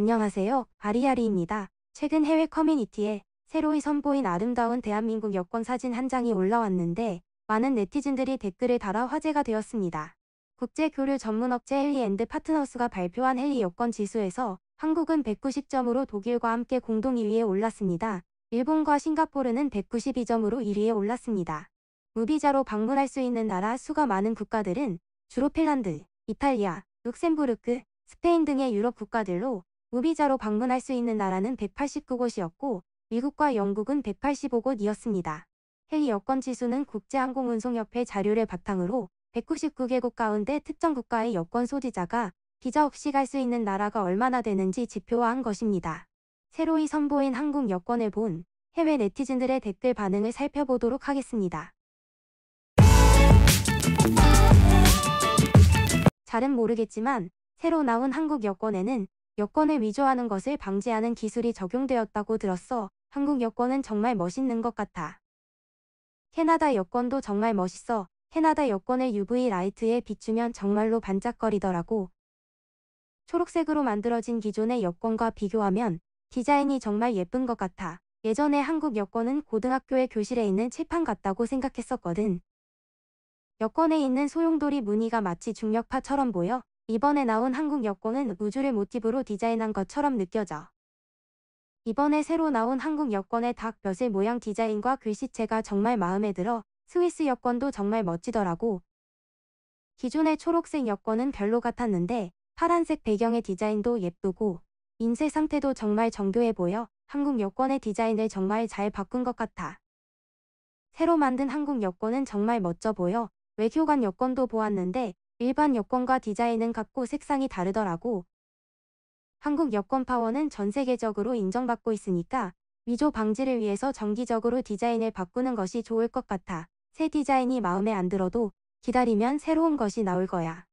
안녕하세요. 아리아리입니다. 최근 해외 커뮤니티에 새로이 선보인 아름다운 대한민국 여권 사진 한 장이 올라왔는데 많은 네티즌들이 댓글을 달아 화제가 되었습니다. 국제교류 전문업체 헬리 앤드 e 파트너스가 발표한 헬리 e 여권 지수에서 한국은 190점으로 독일과 함께 공동 2위에 올랐습니다. 일본과 싱가포르는 192점으로 1위에 올랐습니다. 무비자로 방문할 수 있는 나라 수가 많은 국가들은 주로 핀란드, 이탈리아, 룩셈부르크, 스페인 등의 유럽 국가들로 우비자로 방문할 수 있는 나라는 189곳이었고 미국과 영국은 185곳이었습니다. 헬리 여권 지수는 국제항공운송협회 자료를 바탕으로 199개국 가운데 특정 국가의 여권 소지자가 비자 없이 갈 수 있는 나라가 얼마나 되는지 지표화한 것입니다. 새로이 선보인 한국 여권을 본 해외 네티즌들의 댓글 반응을 살펴보도록 하겠습니다. 잘은 모르겠지만 새로 나온 한국 여권에는 여권을 위조하는 것을 방지하는 기술이 적용되었다고 들었어. 한국 여권은 정말 멋있는 것 같아. 캐나다 여권도 정말 멋있어. 캐나다 여권을 UV 라이트에 비추면 정말로 반짝거리더라고. 초록색으로 만들어진 기존의 여권과 비교하면 디자인이 정말 예쁜 것 같아. 예전에 한국 여권은 고등학교의 교실에 있는 칠판 같다고 생각했었거든. 여권에 있는 소용돌이 무늬가 마치 중력파처럼 보여 이번에 나온 한국 여권은 우주를 모티브로 디자인한 것처럼 느껴져. 이번에 새로 나온 한국 여권의 닭 벼슬 모양 디자인과 글씨체가 정말 마음에 들어 스위스 여권도 정말 멋지더라고. 기존의 초록색 여권은 별로 같았는데 파란색 배경의 디자인도 예쁘고 인쇄 상태도 정말 정교해 보여 한국 여권의 디자인을 정말 잘 바꾼 것 같아. 새로 만든 한국 여권은 정말 멋져 보여 외교관 여권도 보았는데 일반 여권과 디자인은 같고 색상이 다르더라고. 한국 여권 파워는 전 세계적으로 인정받고 있으니까 위조 방지를 위해서 정기적으로 디자인을 바꾸는 것이 좋을 것 같아. 새 디자인이 마음에 안 들어도 기다리면 새로운 것이 나올 거야.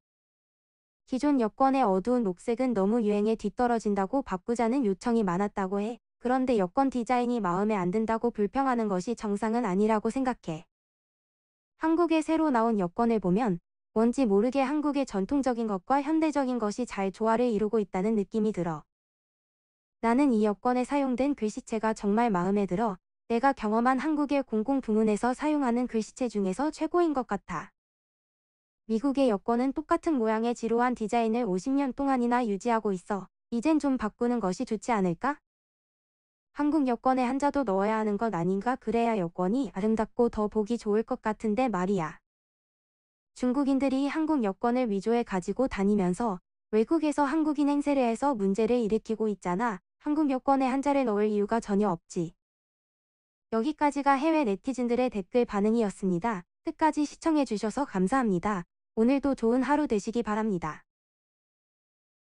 기존 여권의 어두운 녹색은 너무 유행에 뒤떨어진다고 바꾸자는 요청이 많았다고 해. 그런데 여권 디자인이 마음에 안 든다고 불평하는 것이 정상은 아니라고 생각해. 한국의 새로 나온 여권을 보면 뭔지 모르게 한국의 전통적인 것과 현대적인 것이 잘 조화를 이루고 있다는 느낌이 들어. 나는 이 여권에 사용된 글씨체가 정말 마음에 들어 내가 경험한 한국의 공공부문에서 사용하는 글씨체 중에서 최고인 것 같아. 미국의 여권은 똑같은 모양의 지루한 디자인을 50년 동안이나 유지하고 있어 이젠 좀 바꾸는 것이 좋지 않을까? 한국 여권에 한자도 넣어야 하는 것 아닌가 그래야 여권이 아름답고 더 보기 좋을 것 같은데 말이야. 중국인들이 한국 여권을 위조해 가지고 다니면서 외국에서 한국인 행세를 해서 문제를 일으키고 있잖아. 한국 여권에 한자를 넣을 이유가 전혀 없지. 여기까지가 해외 네티즌들의 댓글 반응이었습니다. 끝까지 시청해주셔서 감사합니다. 오늘도 좋은 하루 되시기 바랍니다.